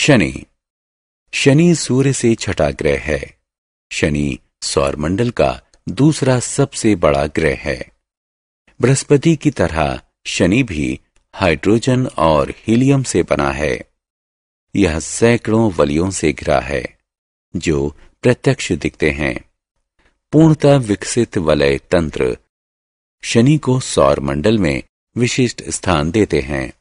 शनि शनि सूर्य से छठा ग्रह है शनि सौरमंडल का दूसरा सबसे बड़ा ग्रह है बृहस्पति की तरह शनि भी हाइड्रोजन और हीलियम से बना है यह सैकड़ों वलियों से घिरा है जो प्रत्यक्ष दिखते हैं पूर्णतः विकसित वलय तंत्र शनि को सौर मंडल में विशिष्ट स्थान देते हैं